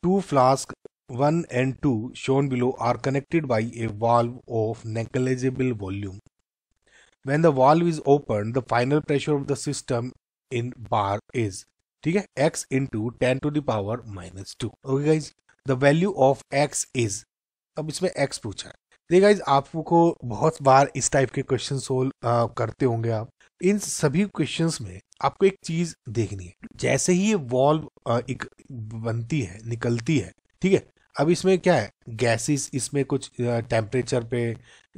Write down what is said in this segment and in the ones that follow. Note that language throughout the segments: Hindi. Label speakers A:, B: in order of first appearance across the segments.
A: Two flasks 1 and 2 shown below are connected by a valve of negligible volume. When the valve is opened, the final pressure of the system in bar is ठीक है x into 10 to the power minus 2. Okay guys, the value of x is अब इसमें x पूछा है देखिए गाइज आपको बहुत बार इस टाइप के क्वेश्चन सोल्व करते होंगे आप इन सभी क्वेश्चंस में आपको एक चीज देखनी है जैसे ही ये वॉल्व एक बनती है निकलती है ठीक है अब इसमें क्या है गैसेस इसमें कुछ टेम्परेचर पे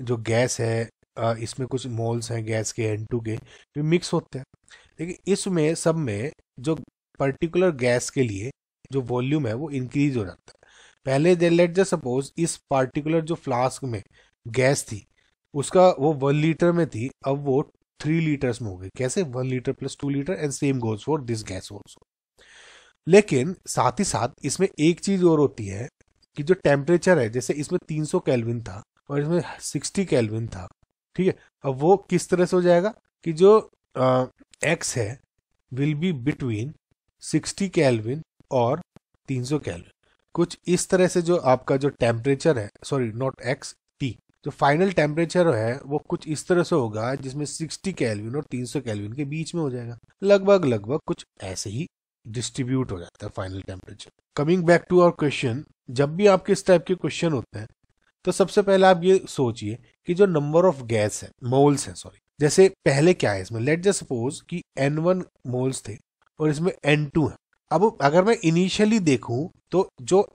A: जो गैस है इसमें कुछ मोल्स हैं गैस के एन टू के तो मिक्स होते हैं लेकिन इसमें सब में जो पर्टिकुलर गैस के लिए जो वॉल्यूम है वो इंक्रीज हो जाता है पहले दे लेट जस्ट सपोज इस पार्टिकुलर जो फ्लास्क में गैस थी उसका वो वन लीटर में थी अब वो थ्री लीटर्स में हो गए कैसे one litre plus two litre and same goes for this gas also लेकिन साथ ही साथ इसमें एक चीज और होती है कि जो टेम्परेचर है जैसे इसमें 300 कैलविन था और इसमें 60 कैलविन था ठीक है अब वो किस तरह से हो जाएगा कि जो एक्स है विल बी बिटवीन 60 कैलविन और 300 कैलविन कुछ इस तरह से जो आपका जो टेम्परेचर है सॉरी नॉट एक्स जो फाइनल टेम्परेचर है वो कुछ इस तरह से होगा जिसमें 60 केल्विन और 300 केल्विन के बीच में हो जाएगा लगभग लगभग कुछ ऐसे ही डिस्ट्रीब्यूट हो जाता है final temperature coming back to our question जब भी आपके इस टाइप के क्वेश्चन होते हैं तो सबसे पहले आप ये सोचिए कि जो नंबर ऑफ गैस है मोल्स है सॉरी जैसे पहले क्या है इसमें लेट जस्ट सपोज कि एन वन मोल्स थे और इसमें एन टू है अब अगर मैं इनिशियली देखूं तो जो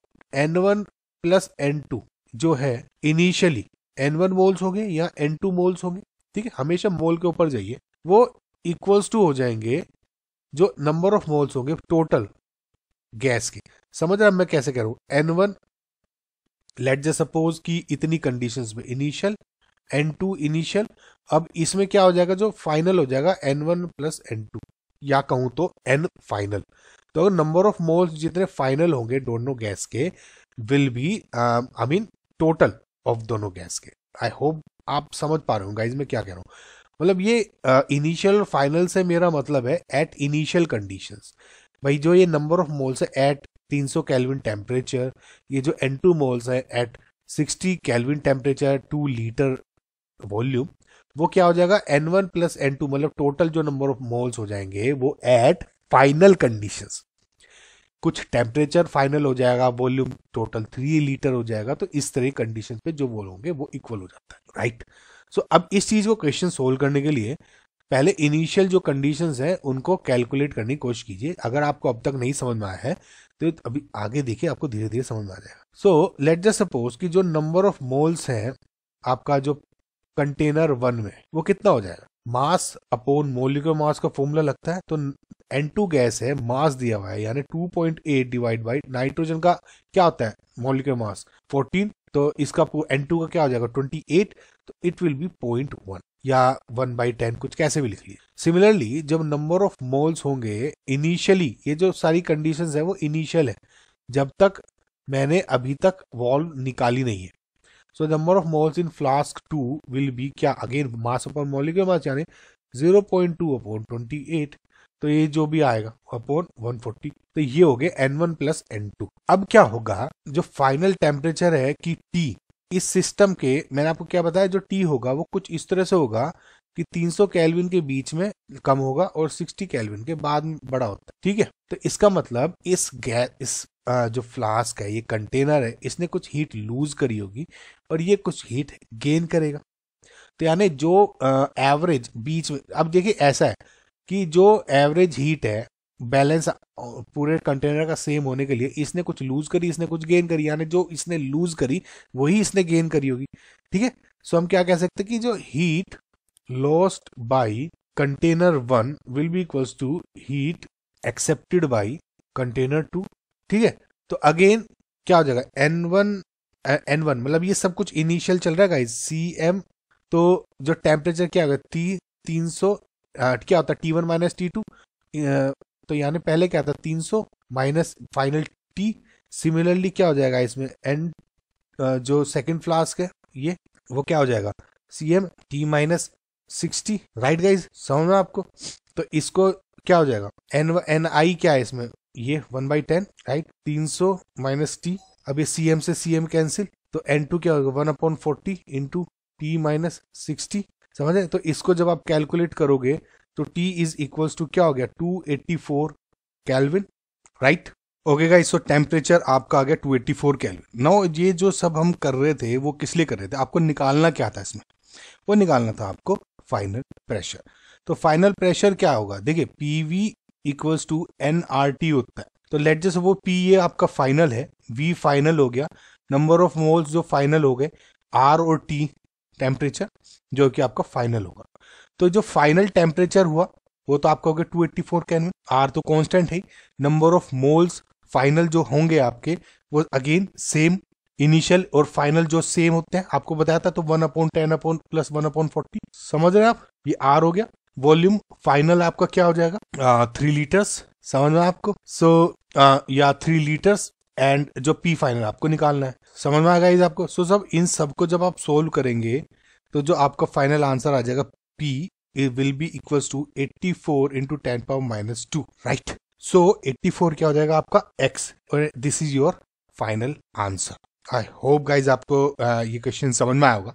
A: n one plus n two जो है इनिशियली एन वन मोल्स होंगे या एन टू मोल्स होंगे ठीक है हमेशा मोल के ऊपर जाइए वो इक्वल्स टू हो जाएंगे जो नंबर ऑफ मोल्स होंगे टोटल गैस के समझ रहा मैं कैसे कह रहा हूं n one let just suppose की इतनी कंडीशंस में इनिशियल एन टू इनिशियल अब इसमें क्या हो जाएगा जो फाइनल हो जाएगा n one plus n two या कहूँ तो एन फाइनल तो अगर नंबर ऑफ मोल्स जितने फाइनल होंगे डोनो गैस के will be I mean total of दोनों गैस के आई होप आप समझ पा रहे हो गाइज मैं क्या कह रहा हूँ मतलब ये इनिशियल uh, फाइनल से मेरा मतलब है एट इनिशियल कंडीशन भाई जो ये नंबर ऑफ मोल्स है एट 300 सौ कैलविन टेम्परेचर ये जो एन टू मोल्स है at 60 kelvin temperature two litre volume वो क्या हो जाएगा n one plus n two मतलब टोटल जो नंबर ऑफ मोल्स हो जाएंगे वो एट फाइनल कंडीशंस कुछ टेम्परेचर फाइनल हो जाएगा वॉल्यूम टोटल थ्री लीटर हो जाएगा तो इस तरह कंडीशन पे जो वॉल होंगे वो इक्वल हो जाता है राइट सो so, अब इस चीज को क्वेश्चन सोल्व करने के लिए पहले इनिशियल जो कंडीशन है उनको कैलकुलेट करने की कोशिश कीजिए अगर आपको अब तक नहीं समझ में आया है तो अभी आगे देखिए आपको धीरे धीरे समझ में आ जाएगा सो लेट जस्ट सपोज कि जो नंबर ऑफ मोल्स हैं आपका जो कंटेनर वन में वो कितना हो जाएगा मास अपोन मोलिकुलर मास का फॉर्मूला लगता है तो एन टू गैस है मास दिया हुआ है यानी two point eight divide by nitrogen का क्या होता है मॉलिक मास फोर्टीन तो इसका एन टू का क्या हो जाएगा ट्वेंटी एट तो it will be point one या वन बाई टेन कुछ कैसे भी लिख लिए सिमिलरली जब नंबर ऑफ मोल्स होंगे इनिशियली ये जो सारी कंडीशन है वो इनिशियल है जब तक मैंने अभी तक वॉल्व निकाली नहीं है so number of moles in flask two will be क्या again mass upon molar mass यानी zero point two upon twenty eight तो ये जो भी आएगा अपॉन 140 तो ये हो गए n one plus n two अब क्या होगा जो फाइनल टेम्परेचर है कि टी इस सिस्टम के मैंने आपको क्या बताया जो टी होगा वो कुछ इस तरह से होगा कि 300 केल्विन के बीच में कम होगा और 60 केल्विन के बाद में बड़ा होता है ठीक है तो इसका मतलब इस गैस इस जो फ्लास्क है ये कंटेनर है इसने कुछ हीट लूज करी होगी और ये कुछ हीट गेन करेगा तो यानी जो एवरेज बीच में अब देखिए ऐसा है कि जो एवरेज हीट है बैलेंस पूरे कंटेनर का सेम होने के लिए इसने कुछ लूज करी इसने कुछ गेन करी यानी जो इसने लूज करी वही इसने गेन करी होगी ठीक है सो हम क्या कह सकते कि जो heat lost by container one will be equals to heat accepted by container two ठीक है तो अगेन क्या हो जाएगा एन वन एन वन मतलब ये सब कुछ इनिशियल चल रहा है सी एम तो जो टेम्परेचर क्या होगा तीन सौ क्या होता है T one minus T two तो यानी पहले क्या था तीन सौ माइनस फाइनल टी सिमिलरली क्या हो जाएगा इसमें एंड जो सेकंड फ्लास्क है ये वो क्या हो जाएगा C M T minus sixty right guys समझ में आपको तो इसको क्या हो जाएगा एन एन आई क्या है इसमें ये वन बाई टेन राइट तीन सौ माइनस टी अब ये सी एम से सी एम कैंसिल तो एन टू क्या होगा one upon forty into T minus sixty समझे तो इसको जब आप कैलकुलेट करोगे तो T इज इक्वल टू क्या हो गया 284 eighty four kelvin right okay guys so temperature आपका आ गया 284 कैलविन नाउ ये जो सब हम कर रहे थे वो किस लिए कर रहे थे आपको निकालना क्या था इसमें वो निकालना था आपको फाइनल प्रेशर तो फाइनल प्रेशर क्या होगा देखिए P V equals to n R T होता है तो लेट जैसे वो पी ये आपका फाइनल है वी फाइनल हो गया नंबर ऑफ मोल्स जो फाइनल हो गए आर और टी टेम्परेचर जो कि आपका फाइनल होगा तो जो फाइनल टेम्परेचर हुआ वो तो आपका होगा फोर कैन आर तो कॉन्स्टेंट है नंबर ऑफ मोल्स फाइनल जो होंगे आपके वो अगेन सेम इनिशियल और फाइनल जो सेम होते हैं आपको बताया था तो one upon ten upon plus one upon forty समझ रहे हैं आप ये आर हो गया वॉल्यूम फाइनल आपका क्या हो जाएगा थ्री uh, लीटर्स समझ में आपको सो so, uh, या थ्री लीटर्स एंड जो पी फाइनल आपको निकालना है समझ में आएगा इस आपको सो सब इन सबको जब आप सोल्व करेंगे तो जो आपका फाइनल आंसर आ जाएगा P will be equal to 84 four into ten power minus two right so 84 क्या हो जाएगा आपका एक्स और this is your final answer I hope guys आपको uh, ये क्वेश्चन समझ में आया होगा